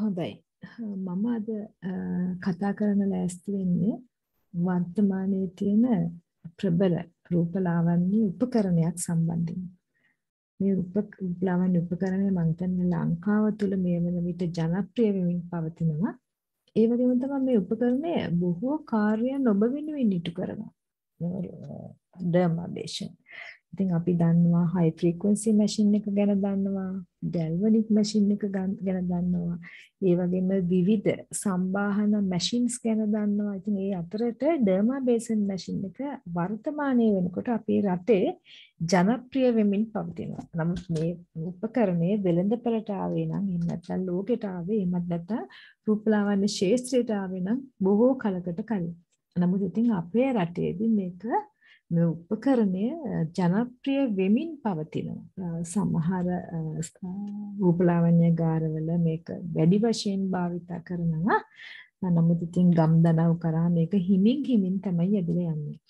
හොඳයි මම අද කතා කරන ලෑස්ති වෙන්නේ වර්තමානයේ තියෙන ප්‍රබල රූපලාවන්‍ය උපකරණයක් සම්බන්ධයෙන් මේ රූපලාවන්‍ය උපකරණය මම හිතන්නේ ලංකාව තුළ මේ වන විට ජනප්‍රිය වෙමින් පවතිනවා ඒ වගේම තමයි මේ උපකරණය බොහෝ කාර්ය නොබ වෙනුවෙන් ඉටු කරනවා ඩර්මාබේෂන් ඉතින් අපි දන්නවා high frequency machine එක ගැන දන්නවා galvanic machine එක ගැන දන්නවා ඒ වගේම විවිධ සම්බාහන machines ගැන දන්නවා ඉතින් ඒ අතරට derma basin machine එක වර්තමානයේ වෙනකොට අපේ රටේ ජනප්‍රිය වෙමින් පවතිනවා නමුත් මේ උපකරණය වෙළඳපළට ආවේ නම් එහෙම නැත්නම් ලෝකෙට ආවේ එහෙමත් නැත්නම් රූපලාවන්‍ය ශාස්ත්‍රයට ආවේ නම් බොහෝ කලකට කලින් නමුත් ඉතින් අපේ රටේදී මේක මේ උපකරණය ජනප්‍රිය වෙමින් පවතිනවා. සමහර රූපලාවන්‍යගාරවල මේක වැඩි වශයෙන් භාවිත කරනවා. නමුත් ඉතින් ගම්දනව් කරා මේක හිමින් හිමින් තමයි ඇදලා යන්නේ.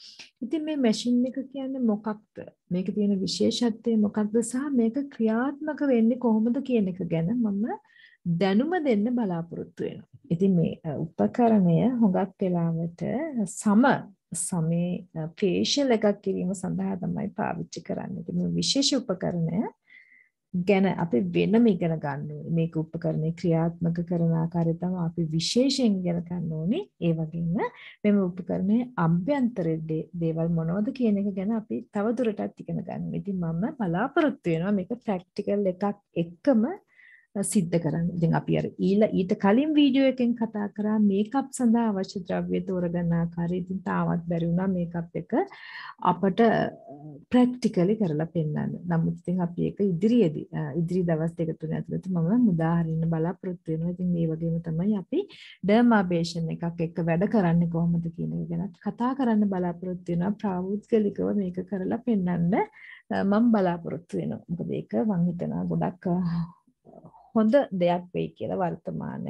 ඉතින් මේ මැෂින් එක කියන්නේ මොකක්ද? මේක තියෙන විශේෂත්වය මොකක්ද සහ මේක ක්‍රියාත්මක වෙන්නේ කොහොමද කියන එක ගැන මම දැනුම දෙන්න බලාපොරොත්තු වෙනවා. ඉතින් මේ උපකරණය හොඟක් වෙලාවට සම සමේ ෆේෂල් එකක් කිරීම සඳහා තමයි පාවිච්චි කරන්නේ. ඉතින් මේ විශේෂ උපකරණය ගැන අපි වෙනම ඉගෙන ගන්න ඕනේ. මේක උපකරණේ ක්‍රියාත්මක කරන ආකාරය තමයි අපි විශේෂයෙන් ඉගෙන ගන්න ඕනේ. ඒ වගේම මෙම උපකරණයේ අභ්‍යන්තර දේවල් මොනවද කියන එක ගැන අපි තවදුරටත් ඉගෙන ගන්න. ඉතින් මම බලාපොරොත්තු වෙනවා මේක ප්‍රැක්ටිකල් එකක් එක්කම සිද්ධ කරන්න. ඉතින් අපි අර ඊළ ඊට කලින් වීඩියෝ එකෙන් කතා කරා මේකප් සඳහා අවශ්‍ය ද්‍රව්‍ය තෝරගන්න ආකාරය. ඉතින් තාමත් බැරි වුණා මේකප් එක අපට ප්‍රැක්ටිකලි කරලා පෙන්වන්න. නමුත් ඉතින් අපි ඒක ඉදිරියේදී ඉදිරි දවස් දෙක තුන ඇතුළත මම උදාහරණ බලාපොරොත්තු වෙනවා. ඉතින් මේ වගේම තමයි අපි ඩර්මාබේෂන් එකක් එක්ක වැඩ කරන්නේ කොහොමද කියන එක ගැන කතා කරන්න බලාපොරොත්තු වෙනවා. ප්‍රායෝගිකව මේක කරලා පෙන්වන්න මම බලාපොරොත්තු වෙනවා. මොකද ඒක මම හිතනවා ගොඩක් හොඳ දෙයක් වෙයි කියලා වර්තමාන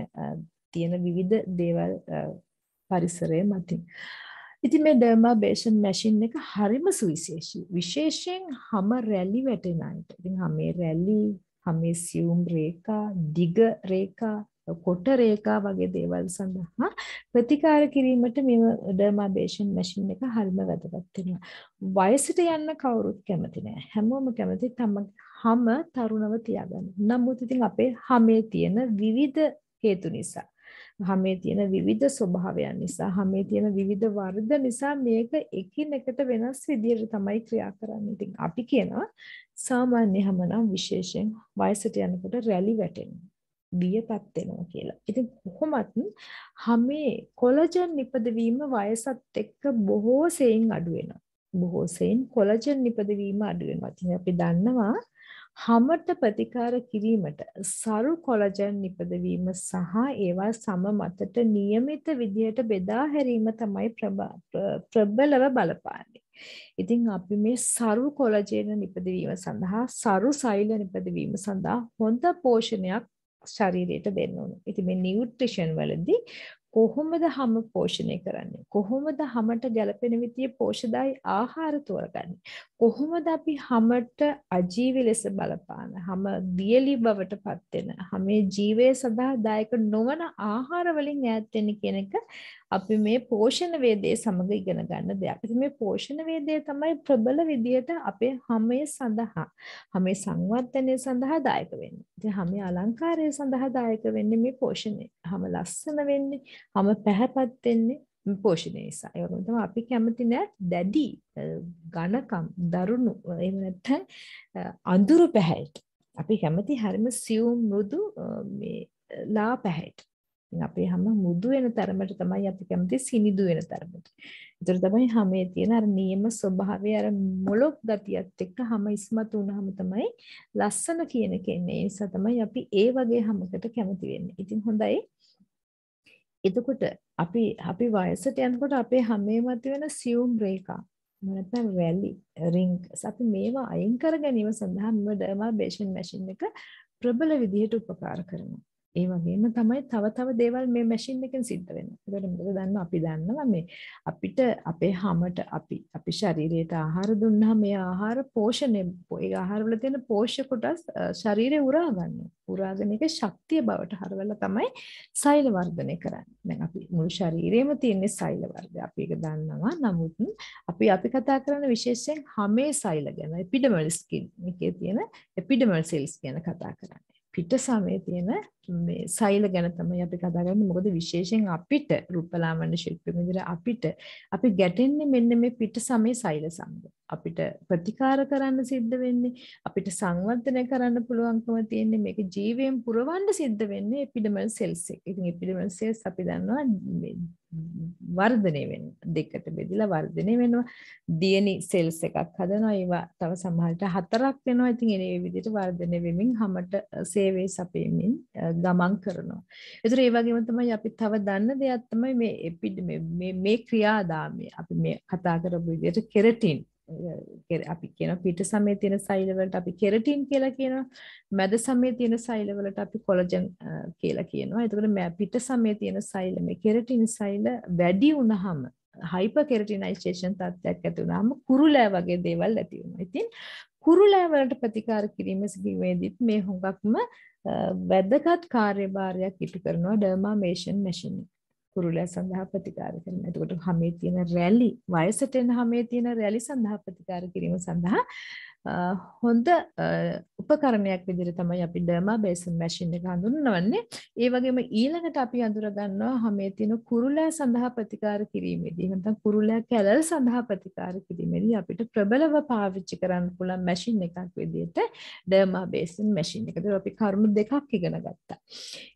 තියෙන විවිධ දේවල් පරිසරය මතින්. ඉතින් මේ ඩර්මාබේෂන් මැෂින් එක හරිම සුවිශේෂී. විශේෂයෙන් හැම රැලි වැටෙන අයට. ඉතින් හැමේ රැලි, හැමේ සියුම් රේඛා, දිග රේඛා, කොට රේඛා වගේ දේවල් සඳහා ප්‍රතිකාර කිරීමට මෙම ඩර්මාබේෂන් මැෂින් එක හරිම වැදගත් වෙනවා. වයසට යන්න කවුරුත් කැමති නෑ. හැමෝම කැමති තමගේ හම තරුණව තියාගන්න. නමුත් ඉතින් අපේ හමේ තියෙන විවිධ හේතු නිසා හමේ තියෙන විවිධ ස්වභාවයන් නිසා හමේ තියෙන විවිධ වර්ග නිසා මේක එකිනෙකට වෙනස් විදිහට තමයි ක්‍රියා කරන්නේ. ඉතින් අපි කියනවා සාමාන්‍ය හැම නම් විශේෂයෙන් වයසට යනකොට රැලි වැටෙනවා. බියපත් වෙනවා කියලා. ඉතින් කොහොමත් හැමේ කොලජන් නිපදවීම වයසත් එක්ක බොහෝ සෙයින් අඩු වෙනවා. බොහෝ සෙයින් කොලජන් නිපදවීම අඩු වෙනවා. ඉතින් අපි දන්නවා හමට ප්‍රතිකාර කිරීමට සරු කොලජන් නිපදවීම සහ ඒවා සම මතට નિયમિત විදියට බෙදා හැරීම තමයි ප්‍රබලව බලපාන්නේ. ඉතින් අපි මේ සරු කොලජන නිපදවීම සඳහා සරු සෛල නිපදවීම සඳහා හොඳ පෝෂණයක් ශරීරයට දෙන්න ඕන. ඉතින් මේ නියුට්‍රිෂන් වලදී කොහොමද හැම පෝෂණය කරන්නේ කොහොමද හැමට ගැළපෙන විදිය පෝෂදායි ආහාර තෝරගන්නේ කොහොමද අපි හැමට අජීවි ලෙස බලපාන හැම දියලි බවට පත් වෙන හැමේ ජීවය සඳහා දායක නොවන ආහාර වලින් ඈත් වෙන්නේ කියන එක අපි මේ පෝෂණ වේදයේ සමග ඉගෙන ගන්න දෙයක්. ඉතින් මේ පෝෂණ වේදය තමයි ප්‍රබල විදියට අපේ හැමය සඳහා, හැමේ සංවර්ධනය සඳහා දායක වෙන්නේ. ඉතින් හැමේ අලංකාරය සඳහා දායක වෙන්නේ මේ පෝෂණය. හැම ලස්සන වෙන්නේ, හැම පැහැපත් වෙන්නේ පෝෂණය නිසා. ඒ වගේම තමයි අපි කැමති නෑ දැඩි ඝනකම්, දරුණු එහෙම නැත්නම් අඳුරු පැහැයට. අපි කැමති හැරිම සියුම් මෘදු මේ ලා පැහැයට. අපේ හැම මුදු වෙන තරමට තමයි අපි කැමති සිනිදු වෙන තරමට. ඒතර තමයි හැමේ තියෙන අර නියම ස්වභාවය අර මොලොක් ගතියත් එක්ක හැම ඉස්මතු වුනහම තමයි ලස්සන කියන කෙන්නේ. ඒ නිසා තමයි අපි ඒ වගේ හැමකට කැමති වෙන්නේ. ඉතින් හොඳයි. එතකොට අපි අපි වයසට යනකොට අපේ හැමේ මතුවෙන සියුම් රේඛා නැත්නම් වැලි රින්ග්ස් අපි මේවා අයින් කර ගැනීම සඳහා මම ඩර්මා බේෂන් මැෂින් එක ප්‍රබල විදිහට උපකාර කරනවා. ඒ වගේම තමයි තව තව දේවල් මේ මැෂින් එකෙන් සිද්ධ වෙන්නේ. ඒකට මොකද දන්න අපි දන්නවා මේ අපිට අපේ හැමත අපි අපි ශරීරයට ආහාර දුන්නා මේ ආහාර පෝෂණය ඒ ආහාරවල තියෙන පෝෂ්‍ය කොටස් ශරීරය උරා ගන්නවා. උරාගෙන ඒක ශක්තිය බවට හරවලා තමයි සෛල වර්ධනය කරන්නේ. දැන් අපි මුළු ශරීරෙම තියෙන සෛල වර්ග අපි ඒක දන්නවා. නමුත් අපි අපි කතා කරන විශේෂයෙන් හැමේ සෛල ගැන එපිඩමල් ස්කින් එකේ තියෙන එපිඩමල් සෙල්ස් ගැන කතා කරන්නේ. පිට සමේ තියෙන මේ සෛල ගැන තමයි අපි කතා කරන්නේ මොකද විශේෂයෙන් අපිට රූපලාවන්‍ය ශිල්පී විදිහට අපිට අපි ගැටෙන්නේ මෙන්න මේ පිට සමේ සෛල සමග අපිට ප්‍රතිකාර කරන්න සිද්ධ වෙන්නේ අපිට සංවර්ධනය කරන්න පුළුවන්කම තියෙන්නේ මේක ජීවයෙන් පුරවන්න සිද්ධ වෙන්නේ එපිඩමල් සෙල්ස් එක. ඉතින් එපිඩමල් සෙල්ස් අපි දන්නවා වර්ධනය වෙන දෙකට බෙදලා වර්ධනය වෙනවා. දියනි සෙල්ස් එකක් හදනවා. ඒවා තව සමහරට හතරක් වෙනවා. ඉතින් ඒ විදිහට වර්ධනය වෙමින් හැමත සේවයේ සපයමින් ගමන් කරනවා. ඒතර ඒ වගේම තමයි අපි තව දන්න දෙයක් තමයි මේ එපිඩ මේ මේ ක්‍රියාදාමය. අපි මේ කතා කරපු විදිහට කෙරටින් අපි කියන පිට සමේ තියෙන සෛලවලට අපි කෙරටින් කියලා කියනවා. මැද සමේ තියෙන සෛලවලට අපි කොලජන් කියලා කියනවා. එතකොට පිට සමේ තියෙන සෛල මේ කෙරටින් සෛල වැඩි වුණාම හයිපර් කෙරටිනයිසේෂන් තත්ත්වයක් ඇති වුණාම කුරුලෑ වගේ දේවල් ඇති වෙනවා. ඉතින් කුරුලෑ වලට ප්‍රතිකාර කිරීම සිදුවේදිත් මේ හුඟක්ම වැදගත් කාර්යභාරයක් ඉටු කරනවා ඩර්මාමේෂන් මැෂින් එක. කුරුලයා සඳහා ප්‍රතිකාර කරන. එතකොට හැමේ තියෙන රැලි වයසට එන හැමේ තියෙන රැලි සඳහා ප්‍රතිකාර කිරීම සඳහා හොඳ උපකරණයක් විදිහට තමයි අපි ඩර්මා බේසන් මැෂින් එක හඳුන්වන්නේ. ඒ වගේම ඊළඟට අපි අඳුරගන්නවා හැමේ තියෙන කුරුලෑ සඳහා ප්‍රතිකාර කිරීමේදී නැත්නම් කුරුලෑ කැලල් සඳහා ප්‍රතිකාර කිරීමේදී අපිට ප්‍රබලව පාවිච්චි කරන්න පුළුවන් මැෂින් එකක් විදිහට ඩර්මා බේසන් මැෂින් එක. ඒක අපි කරුණු දෙකක් ඉගෙන ගත්තා.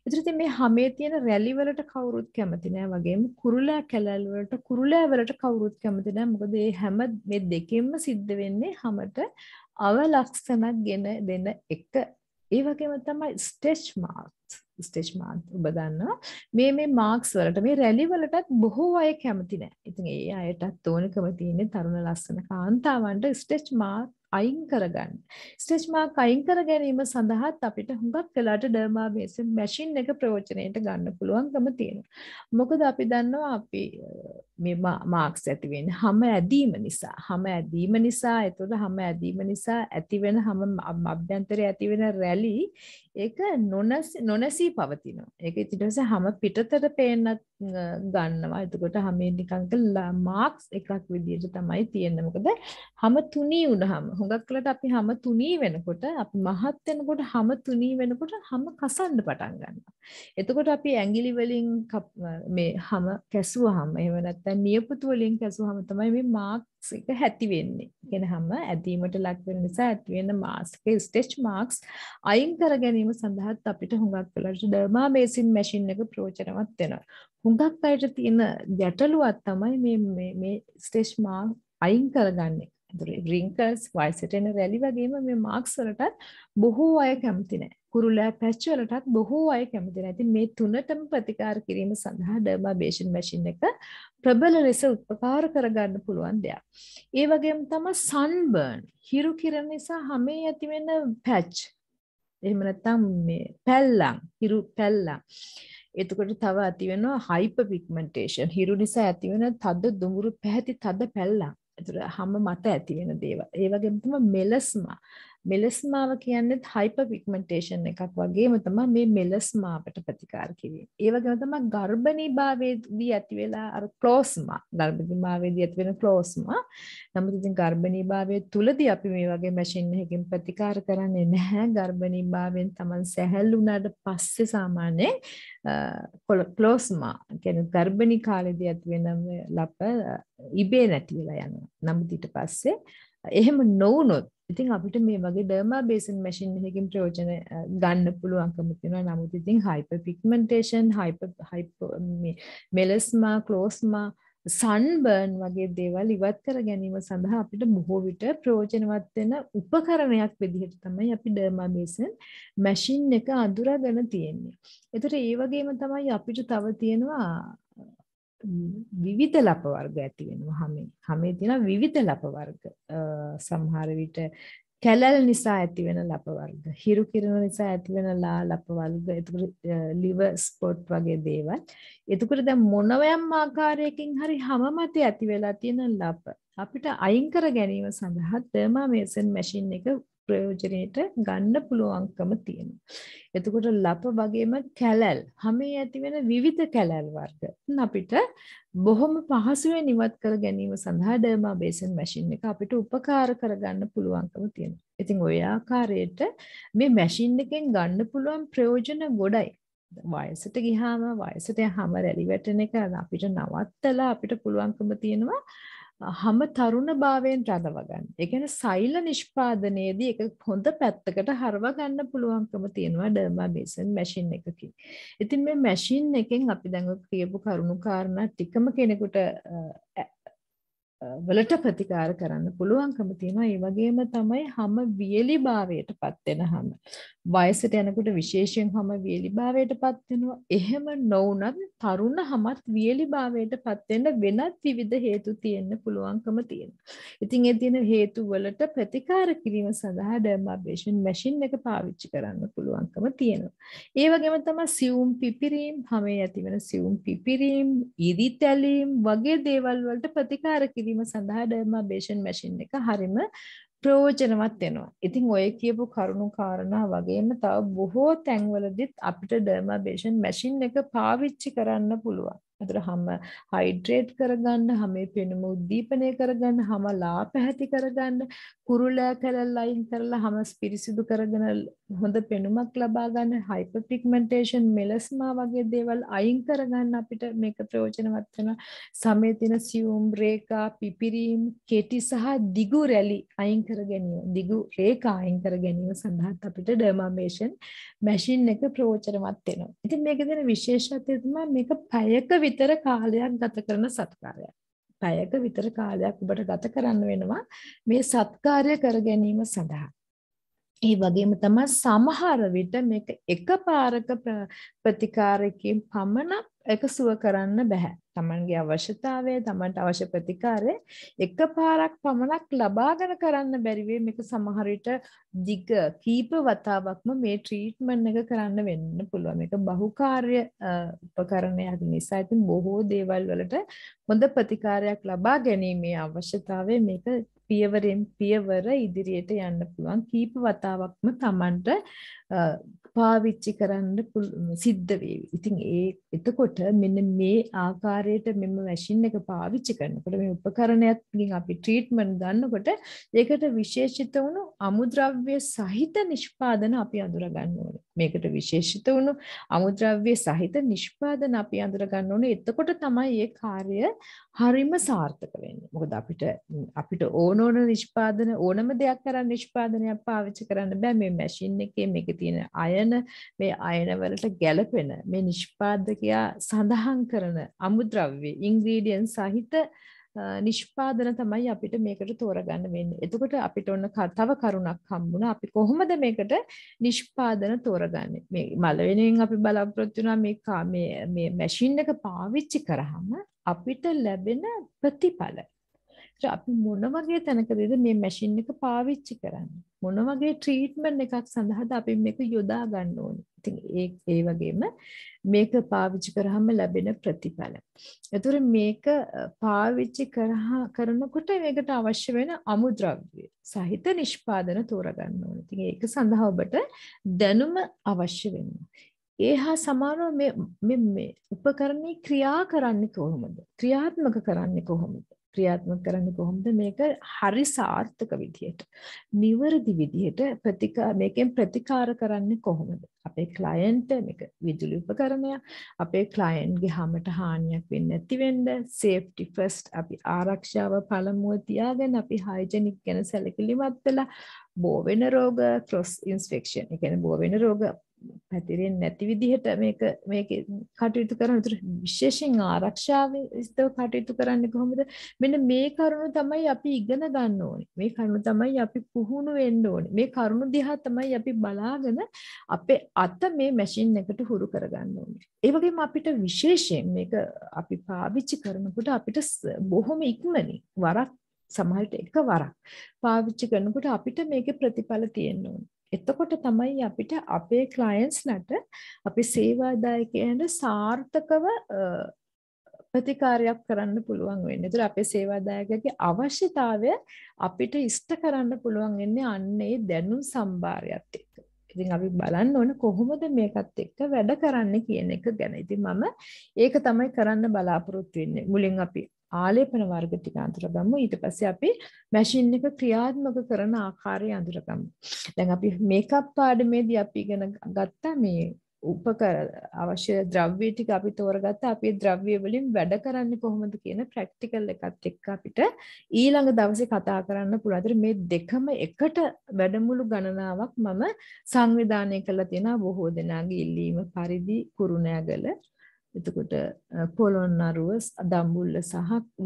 ඒතර ඉතින් මේ හැමේ තියෙන රැලි වලට කවුරුත් කැමති නෑ. වගේම කුරුලෑ කැලල් වලට කුරුලෑ වලට කවුරුත් කැමති නෑ. මොකද මේ හැම මේ දෙකෙන්ම සිද්ධ වෙන්නේ හැමට අවලක්ෂණක් ගෙන දෙන එක. ඒ වගේම තමයි ස්ටෙච් මාර්ක්ස්. ස්ටෙච් මාර්ක් ඔබ දන්නවා මේ මේ මාක්ස් වලට මේ රැලි වලටත් බොහෝ අය කැමති නෑ. ඉතින් ඒ අයටත් ඕනකම තියෙන්නේ තරුණ ලස්සන කාන්තාවන්ට ස්ටෙච් මාර්ක් අයින් කරගන්න. ස්ටිච් මාක් අයින් කර ගැනීම සඳහාත් අපිට හුඟක් වෙලාට ඩර්මා බේසින් මැෂින් එක ප්‍රයෝජනයට ගන්න පුළුවන්කම තියෙනවා. මොකද අපි දන්නවා අපි මේ මාක්ස් ඇති වෙන්නේ හැම ඇදීම නිසා. හැම ඇදීම නිසා ඒතකොට හැම ඇදීම නිසා ඇති වෙන හැම අභ්‍යන්තරයේ ඇති වෙන රැලි ඒක නොනැසී පවතිනවා. ඒක ඊට පස්සේ හැම පිටතට පේන්නත් ගන්නවා. එතකොට හැමේ නිකන් මාක්ස් එකක් විදියට තමයි තියෙන්නේ. මොකද හැම තුනී වුණාම හුඟක් වෙලට අපි හැම තුනී වෙනකොට අපි මහත් වෙනකොට හැම තුනී වෙනකොට හැම කසන්න පටන් ගන්නවා. එතකොට අපි ඇඟිලි වලින් මේ හැම කැසුවාම එහෙම නැත්නම් නියපොතු වලින් කැසුවාම තමයි මේ මාක් මාක්ස් එක ඇති වෙන්නේ. කියන හැම ඇදීමට ලක් වෙන නිසා ඇති වෙන මාස්ක් එකේ ස්ටිච් මාක්ස් අයින් කර ගැනීම සඳහාත් අපිට හුඟක් වෙලාවට ඩර්මා බේසින් මැෂින් එක ප්‍රයෝජනවත් වෙනවා. හුඟක් අයට තියෙන ගැටලුවක් තමයි මේ මේ මේ ස්ටිච් මාක් අයින් කරගන්න එක. රින්කල්ස් වයිසට එන වැලි වගේම මේ මාක්ස් වලටත් බොහෝ අය කැමති නැහැ. කුරුලෑ පැච් වලටත් බොහෝ අය කැමති නැහැ. ඉතින් මේ තුනටම ප්‍රතිකාර කිරීම සඳහා ඩර්මාබේෂන් මැෂින් එක ප්‍රබල ලෙස උපකාර කරගන්න පුළුවන් දෙයක්. ඒ වගේම තමයි සන්බර්න් හිරු කිරණ නිසා හැමේ ඇති වෙන පැච්. එහෙම නැත්නම් මේ පැල්ලම් හිරු පැල්ලම්. එතකොට තව ඇති වෙනවා හයිපර් පිග්මන්ටේෂන්. හිරු නිසා ඇති වෙන තද දුඹුරු පැහැති තද පැල්ලම්. ඒතර හැම මත ඇති වෙන දේවල්. ඒ වගේම තමයි මෙලස්ම මෙලස්මාව කියන්නේ හයිපර් පිග්මන්ටේෂන් එකක් වගේම තමයි මේ මෙලස්මාවට ප්‍රතිකාර කිරීම. ඒ වගේම තමයි ගර්භණීභාවයේදී ඇති වෙලා අර ක්ලෝස්මා ගර්භණීභාවයේදී ඇති වෙන ක්ලෝස්මා. නමුත් ඉතින් ගර්භණීභාවයේ තුලදී අපි මේ වගේ මැෂින් එකකින් ප්‍රතිකාර කරන්නේ නැහැ. ගර්භණීභාවයෙන් Taman සැහැල්ලුණාට පස්සේ සාමාන්‍යයෙන් ක්ලෝස්මා කියන්නේ ගර්භණී කාලේදී ඇති වෙන ලප ඉබේ නැති වෙලා යනවා. නමුත් ඊට පස්සේ එහෙම නොවුනොත් ඉතින් අපිට මේ වගේ ඩර්මා බේසින් මැෂින් එකකින් ප්‍රයෝජන ගන්න පුළුවන්කම තියෙනවා. නමුත් ඉතින් හයිපර් පිග්මන්ටේෂන්, හයිපර් හයිපර් මේ මෙලස්මා, ක්ලෝස්මා සන්බර්න් වගේ දේවල් ඉවත් කර ගැනීම සඳහා අපිට බොහෝ විට ප්‍රයෝජනවත් වෙන උපකරණයක් විදිහට තමයි අපි ඩර්මා බේසන් මැෂින් එක අඳුරගෙන තියෙන්නේ. ඒතර ඒ වගේම තමයි අපිට තව තියෙනවා විවිධ ලප වර්ග ඇති වෙනවා හැමේ. හැමේ තියෙන විවිධ ලප වර්ග. සමහර විට කැලල් නිසා ඇති වෙන ලප වර්ග, හිරු කිරණ නිසා ඇති වෙන ලා ලප වර්ග, එතකොට liver spot වගේ දේවල්. එතකොට දැන් මොනවයම් ආකාරයකින් හරි හැම මතේ ඇති වෙලා තියෙන ලප අපිට අයින් කර ගැනීම සඳහා තර්මා මේසන් මැෂින් එක ප්‍රයෝජනයට ගන්න පුළුවන්කම තියෙනවා. එතකොට ලප වගේම කැලල් හැමේ ඇතිවෙන විවිධ කැලල් වර්ග අපිට බොහොම පහසුවෙන් ඉවත් කර ගැනීම සඳහා ඩර්මා බේසන් මැෂින් එක අපිට උපකාර කරගන්න පුළුවන්කම තියෙනවා. ඉතින් ওই ආකාරයට මේ මැෂින් එකෙන් ගන්න පුළුවන් ප්‍රයෝජන ගොඩයි. වයසට ගිහාම වයසට හැම රැලි වැටෙන එක අපිට නවත්තලා අපිට පුළුවන්කම තියෙනවා හැම තරුණ භාවයෙන් රඳව ගන්න. ඒ කියන්නේ සෛල නිෂ්පාදනයේදී ඒක හොඳ පැත්තකට හරව ගන්න පුළුවන්කම තියෙනවා ඩර්මා බේසන් මැෂින් එකකින්. ඉතින් මේ මැෂින් එකෙන් අපි දැන් කියපු කරුණු කාරණා ටිකම කෙනෙකුට වලට ප්‍රතිකාර කරන්න පුළුවන්කම තියෙනවා ඒ වගේම තමයි හැම වියලිභාවයට පත් වෙන හැම වයසට යනකොට විශේෂයෙන් හැම වියලිභාවයට පත් වෙනවා එහෙම නොවුනත් තරුණ හැමත් වියලිභාවයට පත් වෙන්න වෙනත් විවිධ හේතු තියෙන්න පුළුවන්කම තියෙනවා ඉතින් ඒ තියෙන හේතු වලට ප්‍රතිකාර කිරීම සඳහා ඩර්මාබේෂන් මැෂින් එක පාවිච්චි කරන්න පුළුවන්කම තියෙනවා ඒ වගේම තමයි සියුම් පිපිරීම් හැමේ ඇතිවන සියුම් පිපිරීම් ඉරිතැලීම් වගේ දේවල් වලට ප්‍රතිකාර කිරීම කිරීම සඳහා ඩර්මාබේෂන් මැෂින් එක හරිම ප්‍රයෝජනවත් වෙනවා. ඉතින් ඔය කියපු කරුණු කාරණා වගේම තව බොහෝ තැන්වලදීත් අපිට ඩර්මාබේෂන් මැෂින් එක පාවිච්චි කරන්න පුළුවන්. එතකොට හැම හයිඩ්‍රේට් කරගන්න, හැමේ පෙනුම උද්දීපනය කරගන්න, හැම ලා පැහැති කරගන්න, කුරුලෑ කලල් ලයින් කරලා හැම පිරිසිදු කරගෙන හොඳ පෙනුමක් ලබා ගන්න, හයිපර් පිග්මන්ටේෂන් මෙලස්මා වගේ දේවල් අයින් කරගන්න අපිට මේක ප්‍රයෝජනවත් වෙනවා. සමේ තියෙන සියුම් රේඛා, පිපිරීම්, කෙටි සහ දිගු රැලි අයින් කර ගැනීම, දිගු රේඛා අයින් කර ගැනීම සඳහා අපිට ඩර්මාමේෂන් මැෂින් එක ප්‍රයෝජනවත් වෙනවා. ඉතින් මේකේ තියෙන විශේෂත්වය තමයි මේක පැයක විතර කාලයක් ගත කරන සත්කාරයක්. පැයක විතර කාලයක් ඔබට ගත කරන්න වෙනවා මේ සත්කාරය කර ගැනීම සඳහා. ඒ වගේම තමයි සමහර විට මේක එකපාරක ප්‍රතිකාරයකින් පමණක් එක සුව කරන්න බෑ. තමන්ගේ අවශ්‍යතාවය තමන්ට අවශ්‍ය ප්‍රතිකාරය එක පාරක් පමණක් ලබාගෙන කරන්න බැරිවේ මේක සමහරට දිග කීප වතාවක්ම මේ ට්‍රීට්මන් එක කරන්න වෙන්න පුළුවන් මේක බහුකාර්ය උපකරණයක් නිසා ඉතින් බොහෝ දේවල් වලට හොඳ ප්‍රතිකාරයක් ලබා ගැනීමේ අවශ්‍යතාවය මේක පියවරෙන් පියවර ඉදිරියට යන්න පුළුවන් කීප වතාවක්ම තමන්ට පාවිච්චි කරන්න සිද්ධ වේවි. ඉතින් ඒ එතකොට මෙන්න මේ ආකාරයට මෙම මැෂින් එක පාවිච්චි කරනකොට මේ උපකරණයත්ගෙන් අපි ට්‍රීට්මන්ට් ගන්නකොට ඒකට විශේෂිත වුණු අමුද්‍රව්‍ය සහිත නිෂ්පාදන අපි අඳුර ගන්න ඕනේ. මේකට විශේෂිත වුණු අමුද්‍රව්‍ය සහිත නිෂ්පාදන අපි අඳුර ගන්න ඕනේ. එතකොට තමයි මේ කාර්ය හරිම සාර්ථක වෙන්නේ. මොකද අපිට අපිට ඕන ඕන නිෂ්පාදන ඕනම දෙයක් කරන් නිෂ්පාදනයක් පාවිච්චි කරන්න බෑ මේ මැෂින් එකේ මේකේ තියෙන අයන මේ අයන වලට ගැළපෙන මේ නිෂ්පාදකයා සඳහන් කරන අමුද්‍රව්‍ය ඉන්ග්‍රීඩියන්ට් සහිත නිෂ්පාදන තමයි අපිට මේකට තෝරගන්න වෙන්නේ. එතකොට අපිට ඔන්න තව කරුණක් හම්බුණා. අපි කොහොමද මේකට නිෂ්පාදන තෝරගන්නේ? මේ මලවෙනෙන් අපි බලාපොරොත්තු වෙනා මේ මේ මේ මැෂින් එක පාවිච්චි කරාම අපිට ලැබෙන ප්‍රතිඵල. අපි මොන වගේ තැනකදද මේ මැෂින් එක පාවිච්චි කරන්නේ? මොන වගේ ට්‍රීට්මන්ට් එකක් සඳහාද අපි මේක යොදා ගන්න ඕනේ. ඉතින් ඒ ඒ වගේම මේක පාවිච්චි කරාම ලැබෙන ප්‍රතිඵල. ඒතර මේක පාවිච්චි කරා කරනකොට මේකට අවශ්‍ය වෙන අමුද්‍රව්‍ය සහිත නිෂ්පාදන තෝරගන්න ඕනේ. ඉතින් ඒක සඳහා ඔබට දැනුම අවශ්‍ය වෙනවා. ඒ හා සමානව මේ මේ උපකරණේ ක්‍රියා කරන්නේ කොහොමද? ක්‍රියාත්මක කරන්නේ කොහොමද? ක්‍රියාත්මක කරන්නේ කොහොමද මේක හරි සාර්ථක විදිහට නිවැරදි විදිහට ප්‍රතිකා මේකෙන් ප්‍රතිකාර කරන්නේ කොහොමද අපේ ක්ලයන්ට් මේක විදුලි උපකරණයක් අපේ ක්ලයන්ට්ගේ හැමත හානියක් වෙන්නේ නැති වෙන්න සේෆ්ටි ෆස්ට් අපි ආරක්ෂාව පළමුව තියාගෙන අපි හයිජෙනික් ගැන සැලකිලිමත් වෙලා බෝ වෙන රෝග ක්‍රොස් ඉන්ස්පෙක්ෂන් ඒ කියන්නේ බෝ වෙන රෝග පැතිරෙන්නේ නැති විදිහට මේක මේක කටයුතු කරන උතුර විශේෂයෙන් ආරක්ෂාව ඉස්තව කටයුතු කරන්නේ කොහොමද මෙන්න මේ කරුණු තමයි අපි ඉගෙන ගන්න ඕනේ මේ කරුණු තමයි අපි පුහුණු වෙන්න ඕනේ මේ කරුණු දිහා තමයි අපි බලාගෙන අපේ අත මේ මැෂින් එකට හුරු කරගන්න ඕනේ ඒ වගේම අපිට විශේෂයෙන් මේක අපි පාවිච්චි කරනකොට අපිට බොහොම ඉක්මනින් වරක් සමහරට එක වරක් පාවිච්චි කරනකොට අපිට මේකේ ප්‍රතිඵල තියෙන්න ඕනේ එතකොට තමයි අපිට අපේ ක්ලයන්ස්ලට අපි සේවාදායකයන්ට සාර්ථකව ප්‍රතිකාරයක් කරන්න පුළුවන් වෙන්නේ. ඒතර අපේ සේවාදායකගේ අවශ්‍යතාවය අපිට ඉෂ්ට කරන්න පුළුවන් වෙන්නේ අන්න ඒ දැනුම් සම්භාරයත් එක්ක. ඉතින් අපි බලන්න ඕන කොහොමද මේකත් එක්ක වැඩ කරන්න කියන එක ගැන. ඉතින් මම ඒක තමයි කරන්න බලාපොරොත්තු වෙන්නේ. මුලින් අපි ආලේපන වර්ග ටික අඳුරගමු. ඊට පස්සේ අපි මැෂින් එක ක්‍රියාත්මක කරන ආකාරය අඳුරගමු. දැන් අපි මේකප් පාඩමේදී අපි ඉගෙන ගත්තා මේ උපකර අවශ්‍ය ද්‍රව්‍ය ටික අපි තෝරගත්තා. අපි ද්‍රව්‍ය වලින් වැඩ කරන්නේ කොහොමද කියන ප්‍රැක්ටිකල් එකත් එක්ක අපිට ඊළඟ දවසේ කතා කරන්න පුළුවන්. මේ දෙකම එකට වැඩමුළු ගණනාවක් මම සංවිධානය කළා තියෙනවා බොහෝ දෙනාගේ ඉල්ලීම පරිදි කුරුණෑගල එතකොට කොළොන් අරුව දම්බුල්ල සහ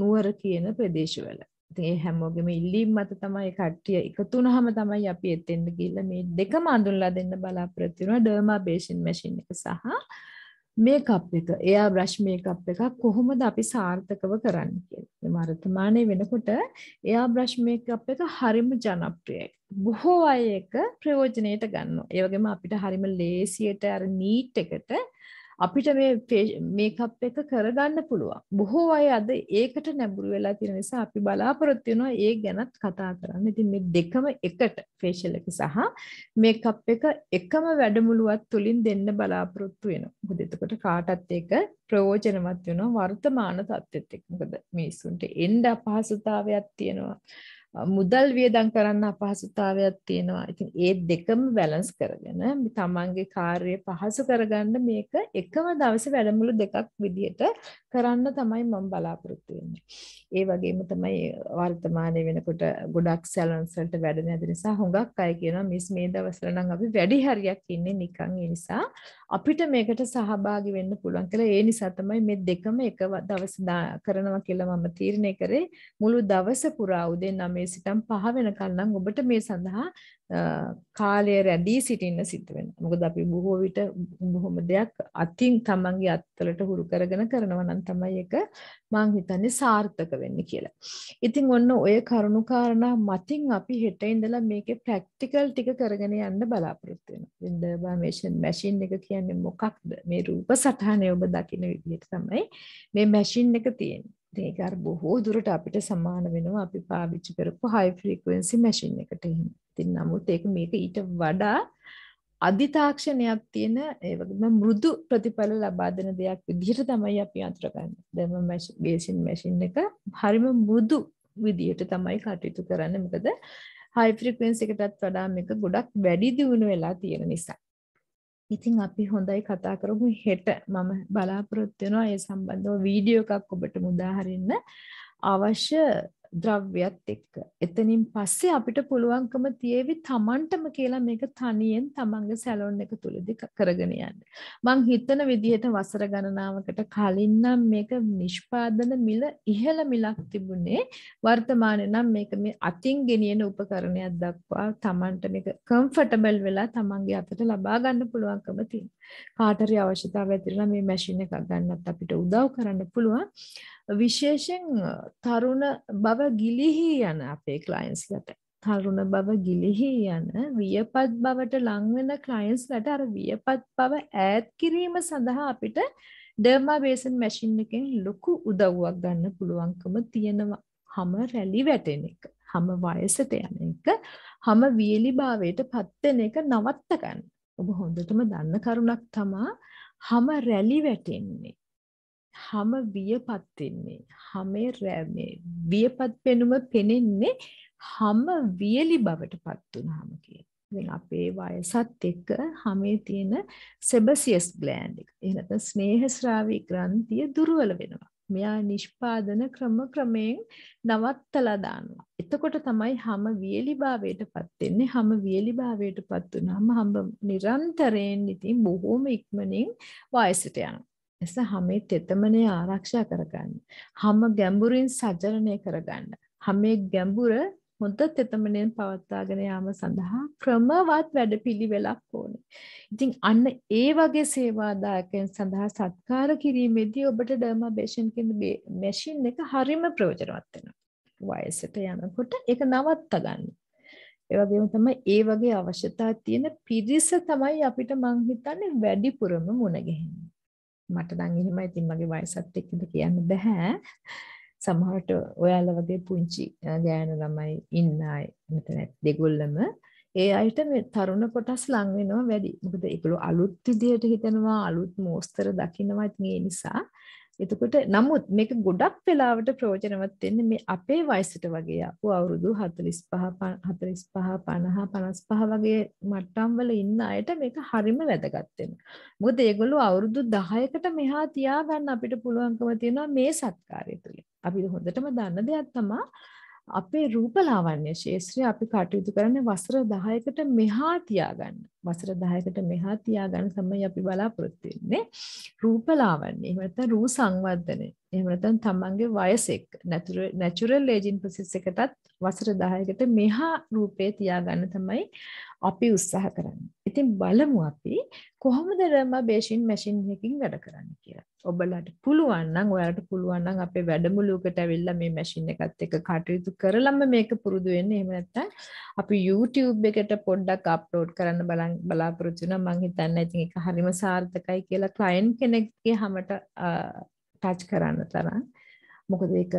නුවර කියන ප්‍රදේශවල. ඉතින් ඒ හැමෝගෙම ඉල්ලීම් මත තමයි කට්ටිය එකතු වුනහම තමයි අපි එතෙන්ද ගිහිල්ලා මේ දෙකම අඳුන්ලා දෙන්න බලාපොරොත්තු වෙනවා ඩර්මා බේෂන් මැෂින් එක සහ මේකප් එක. එයා බ්‍රෂ් මේකප් එකක් කොහොමද අපි සාර්ථකව කරන්නේ කියලා. වර්තමානයේ වෙනකොට එයා බ්‍රෂ් මේකප් එක හරිම ජනප්‍රියයි. බොහෝ අය එක ප්‍රයෝජනෙට ගන්නවා. ඒ වගේම අපිට හරිම ලේසියට අර නීට් එකට අපිට මේ මේකප් එක කරගන්න පුළුවන්. බොහෝ අය අද ඒකට නැඹුරු වෙලා තියෙන නිසා අපි බලාපොරොත්තු වෙනවා ඒ ගැනත් කතා කරන්න. ඉතින් මේ දෙකම එකට ෆේෂල් එක සහ මේකප් එක එකම වැඩමුළුවක් තුලින් දෙන්න බලාපොරොත්තු වෙනවා. මොකද එතකොට කාටත් ඒක ප්‍රයෝජනවත් වෙනවා වර්තමාන තත්ත්වෙත් එක්ක. මොකද මිනිස්සුන්ට එන්න අපහසුතාවයක් තියෙනවා. මුදල් වියදම් කරන්න අපහසුතාවයක් තියෙනවා. ඉතින් ඒ දෙකම බැලන්ස් කරගෙන තමන්ගේ කාර්යය පහසු කරගන්න මේක එකම දවසේ වැඩමුළු දෙකක් විදිහට කරන්න තමයි මම බලාපොරොත්තු වෙන්නේ. ඒ වගේම තමයි වර්තමානයේ වෙනකොට ගොඩක් සැලොන්ස් වලට වැඩ නැති නිසා හුඟක් අය කියනවා මිස් මේ දවස්වල නම් අපි වැඩි හරියක් ඉන්නේ නිකන් ඒ නිසා අපිට මේකට සහභාගී වෙන්න පුළුවන් කියලා ඒ නිසා තමයි මේ දෙකම එක දවස් කරනවා කියලා මම තීරණය කරේ මුළු දවස පුරා උදේ 9 මේ සිතම් පහ වෙනකන් නම් ඔබට මේ සඳහා කාලය රැඳී සිටින්න සිද්ධ වෙනවා. මොකද අපි බොහෝ විට බොහොම දෙයක් අතින් තමන්ගේ අත්වලට හුරු කරගෙන කරනවා නම් තමයි ඒක මම හිතන්නේ සාර්ථක වෙන්නේ කියලා. ඉතින් ඔන්න ඔය කරුණු කාරණා මතින් අපි හෙට ඉඳලා මේකේ ප්‍රැක්ටිකල් ටික කරගෙන යන්න බලාපොරොත්තු වෙනවා. මැෂින් එක කියන්නේ මොකක්ද? මේ රූප සටහනේ ඔබ දකින විදිහට තමයි මේ මැෂින් එක තියෙන්නේ. ඒක අර බොහෝ දුරට අපිට සමාන වෙනවා අපි පාවිච්චි කරපු high frequency machine එකට එහෙම. ඉතින් නමුත් ඒක මේක ඊට වඩා අධි තාක්ෂණයක් තියෙන ඒ වගේම මෘදු ප්‍රතිඵල ලබා දෙන දෙයක් විදිහට තමයි අපි අඳුරගන්නේ. දැන් මම බේසින් මැෂින් එක හරිම මෘදු විදිහට තමයි කටයුතු කරන්නේ. මොකද high frequency එකටත් වඩා මේක ගොඩක් වැඩි දියුණු වෙලා තියෙන නිසා. ඉතින් අපි හොඳයි කතා කරමු හෙට මම බලාපොරොත්තු වෙනවා ඒ සම්බන්ධව වීඩියෝ එකක් ඔබට මුදාහරින්න අවශ්‍ය ද්‍රව්‍යත් එක්ක. එතනින් පස්සේ අපිට පුළුවන්කම තියේවි Tamanටම කියලා මේක තනියෙන් Tamanගේ සැලොන් එක තුලදී කරගෙන යන්න. මං හිතන විදිහට වසර ගණනාවකට කලින් නම් මේක නිෂ්පාදන මිල ඉහළ මිලක් තිබුණේ. වර්තමානයේ නම් මේක මේ අතින් ගෙනියන උපකරණයක් දක්වා Tamanට මේක කම්ෆර්ටබල් වෙලා Tamanගේ අතට ලබා ගන්න පුළුවන්කම තියෙනවා. කාටරි අවශ්‍යතාවය ඇතිරලා මේ මැෂින් එකක් ගන්නත් අපිට උදව් කරන්න පුළුවන්. විශේෂයෙන් තරුණ බව ගිලිහි යන අපේ ක්ලයින්ස්ලට තරුණ බව ගිලිහි යන වියපත් බවට ලංවෙන ක්ලයින්ස්ලට අර වියපත් බව ඈත් කිරීම සඳහා අපිට ඩර්මා බේසන් මැෂින් එකෙන් ලොකු උදව්වක් ගන්න පුළුවන්කම තියෙනවා හම රැලි වැටෙන එක හම වයසට යන එක හම වියලිභාවයට පත්වෙන එක නවත්තගන්න ඔබ හොඳටම දන්න කරුණක් තමා හම රැලි වැටෙන්නේ හම වියපත් වෙන්නේ හමේ රැමේ වියපත් වෙනුම පෙනෙන්නේ හම වියලි බවටපත් වුනහම කියන. ඉතින් අපේ වයසත් එක්ක හමේ තියෙන සෙබසියස් ග්ලෑන්ඩ් එක. එහෙ නැත්නම් ස්නේහ ශ්‍රාවී ග්‍රන්ථිය දුර්වල වෙනවා. මෙයා නිෂ්පාදන ක්‍රම ක්‍රමයෙන් නවත්තලා දානවා. එතකොට තමයි හැම වියලිභාවයටපත් වෙන්නේ. හැම වියලිභාවයටපත් වුනහම හැම නිරන්තරයෙන් ඉතින් බොහොම ඉක්මනින් වයසට යනවා. එස හැමේ තෙතමනේ ආරක්ෂා කරගන්න. හැම ගැඹුරින් සජරණය කරගන්න. හැමේ ගැඹුර හොඳ තෙතමනෙන් පවත්වාගෙන යාම සඳහා ක්‍රමවත් වැඩපිළිවෙලක් ඕනේ. ඉතින් අන්න ඒ වගේ සේවාදායකයන් සඳහා සත්කාර කිරීමේදී ඔබට ඩර්මාබේෂන් කියන මැෂින් එක හරිම ප්‍රයෝජනවත් වෙනවා. වයසට යනකොට ඒක නවත්ත ගන්න. ඒ වගේම තමයි ඒ වගේ අවශ්‍යතා තියෙන පිරිස තමයි අපිට මං හිතන්නේ වැඩිපුරම මුණ ගැහෙන්නේ. මට නම් එහෙමයි ඉතින් මගේ වයසත් එක්කද කියන්න බෑ. සමහරට ඔයාලා වගේ පුංචි ගෑනු ළමයි ඉන්න අය මෙතන දෙගොල්ලම ඒ අයට මේ තරුණ කොටස් ලං වෙනවා වැඩි. මොකද ඒගොල්ලෝ අලුත් විදියට හිතනවා අලුත් මෝස්තර දකින්නවා ඉතින් ඒ නිසා එතකොට නමුත් මේක ගොඩක් වෙලාවට ප්‍රයෝජනවත් වෙන්නේ මේ අපේ වයසට වගේ ආපු අවුරුදු 45 45 50 55 වගේ මට්ටම් වල ඉන්න අයට මේක හරිම වැදගත් වෙනවා. මොකද ඒගොල්ලෝ අවුරුදු 10කට මෙහා තියාගන්න අපිට පුළුවන්කම තියෙනවා මේ සත්කාරය තුල. අපි හොඳටම දන්න දෙයක් තමයි අපේ රූපලාවන්‍ය ශේත්‍රය අපි කටයුතු කරන්නේ වසර 10කට මෙහා තියාගන්න. වසර 10කට මෙහා තියාගන්න තමයි අපි බලාපොරොත්තු වෙන්නේ. රූප ලාවන්‍ය. එහෙම නැත්නම් රූ සංවර්ධනය. එහෙම නැත්නම් තමන්ගේ වයස එක්ක natural aging process එකටත් වසර 10කට මෙහා රූපේ තියාගන්න තමයි අපි උත්සාහ කරන්නේ. ඉතින් බලමු අපි කොහොමද රම බේෂින් මැෂින් එකකින් වැඩ කරන්නේ කියලා. ඔබලට පුළුවන් නම් ඔයාලට පුළුවන් නම් අපේ වැඩමුළුවකට ඇවිල්ලා මේ මැෂින් එකත් එක්ක කටයුතු කරලම මේක පුරුදු වෙන්න. එහෙම නැත්නම් අපි YouTube එකට පොඩ්ඩක් අප්ලෝඩ් කරන්න බලන්න මම බලාපොරොත්තු වෙනවා මම හිතන්නේ ඉතින් ඒක හරිම සාර්ථකයි කියලා ක්ලයන්ට් කෙනෙක්ගේ හැමට ටච් කරන්න තරම් මොකද ඒක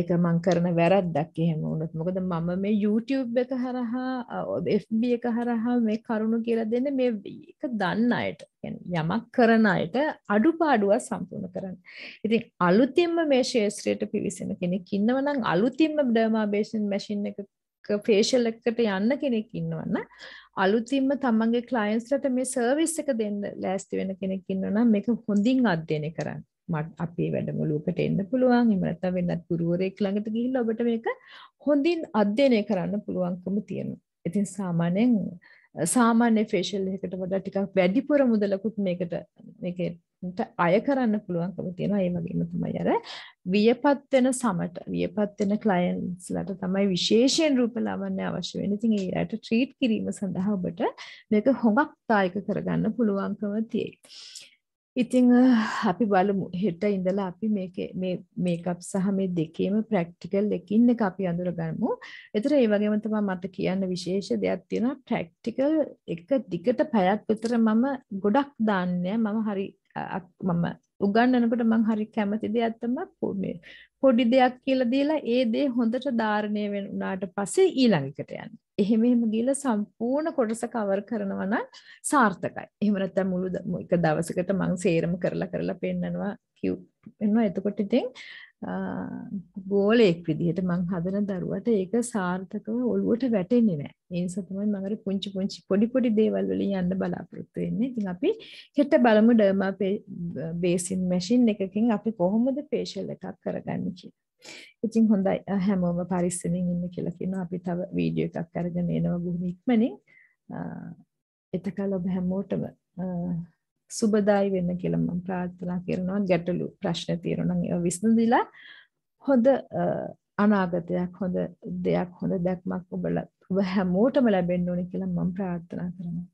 ඒක මම කරන වැරද්දක් එහෙම වුණොත් මොකද මම මේ YouTube එක හරහා FB එක හරහා මේ කරුණු කියලා දෙන්නේ මේ ඒක දන්න අයට යමක් කරන අයට අඩුපාඩුවක් සම්පූර්ණ කරන්න. ඉතින් අලුතින්ම මේ ශාස්ත්‍රයට පිවිසෙන කෙනෙක් ඉන්නව නම් අලුතින්ම ඩර්මාබේෂන් මැෂින් එකක ෆේෂල් එකකට යන්න කෙනෙක් ඉන්නවනම් අලුතින්ම තමන්ගේ ක්ලයන්ස්ලට මේ සර්විස් එක දෙන්න ලෑස්ති වෙන කෙනෙක් ඉන්නවා නම් මේක හොඳින් අධ්‍යයනය කරන්න. මට අපේ වැඩමුළුවකට එන්න පුළුවන්. එහෙම නැත්නම් වෙනත් ගුරුවරයෙක් ළඟට ගිහිල්ලා ඔබට මේක හොඳින් අධ්‍යයනය කරන්න පුළුවන්කම තියෙනවා. ඉතින් සාමාන්‍යයෙන් සාමාන්‍ය ෆේෂල් එකකට වඩා ටිකක් වැඩිපුර මුදලකුත් මේකට මේකේ අය කරන්න පුළුවන්කම තියෙනවා ඒ වගේම තමයි අර වියපත් වෙන සමට වියපත් වෙන ක්ලයන්ට්ස්ලට තමයි විශේෂයෙන් රූප ලාවන්‍ය අවශ්‍ය වෙන්නේ. ඉතින් ඒ අයට ට්‍රීට් කිරීම සඳහා ඔබට මේක හොඟක් දායක කරගන්න පුළුවන්කම තියෙයි. ඉතිං අපි බලමු හෙට ඉඳලා අපි මේකප් සහ මේ දෙකේම ප්‍රක්ටිකල් එකින් එක අපි අඳුරගමු. එතර ඒ වගේම තමයි මට කියන්න විශේෂ දෙයක් තියෙනවා ප්‍රක්ටිකල් එක දිගට පැයක් විතර මම ගොඩක් දාන්නේ මම හරි මම උගන්වනකොට මම හරි කැමති දෙයක් තමයි පොඩි දෙයක් කියලා දීලා ඒ දේ හොඳට ධාරණය වුණාට පස්සේ ඊළඟකට යන්න. එහෙම එහෙම ගිහලා සම්පූර්ණ කොටස කවර් කරනවා නම් සාර්ථකයි. එහෙම නැත්නම් මුළු එක දවසකට මම සේරම කරලා කරලා පෙන්නනවා කිව් එනවා. එතකොට ඉතින් ගෝලයක් විදිහට මං හදන දරුවට ඒක සාර්ථකව ඔළුවට වැටෙන්නේ නැහැ. ඒ නිසා තමයි මම අර පුංචි පුංචි පොඩි පොඩි දේවල් වලින් යන්න බලාපොරොත්තු වෙන්නේ. ඉතින් අපි හෙට බලමු ඩර්මා බේසින් මැෂින් එකකින් අපි කොහොමද ෆේෂල් එකක් කරගන්නේ කියලා. ඉතින් හොඳයි හැමෝම පරිස්සමින් ඉන්න කියලා කියනවා. අපි තව වීඩියෝ එකක් අරගෙන එනවා බොහොම ඉක්මනින්. එතකල් ඔබ හැමෝටම සුබදායි වෙන්න කියලා මම ප්‍රාර්ථනා කරනවා ගැටලු ප්‍රශ්න තියෙනවා නම් ඒවා විසඳලා හොඳ අනාගතයක් හොඳ දෙයක් හොඳ දැක්මක් ඔබලා ඔබ හැමෝටම ලැබෙන්න ඕනේ කියලා මම ප්‍රාර්ථනා කරනවා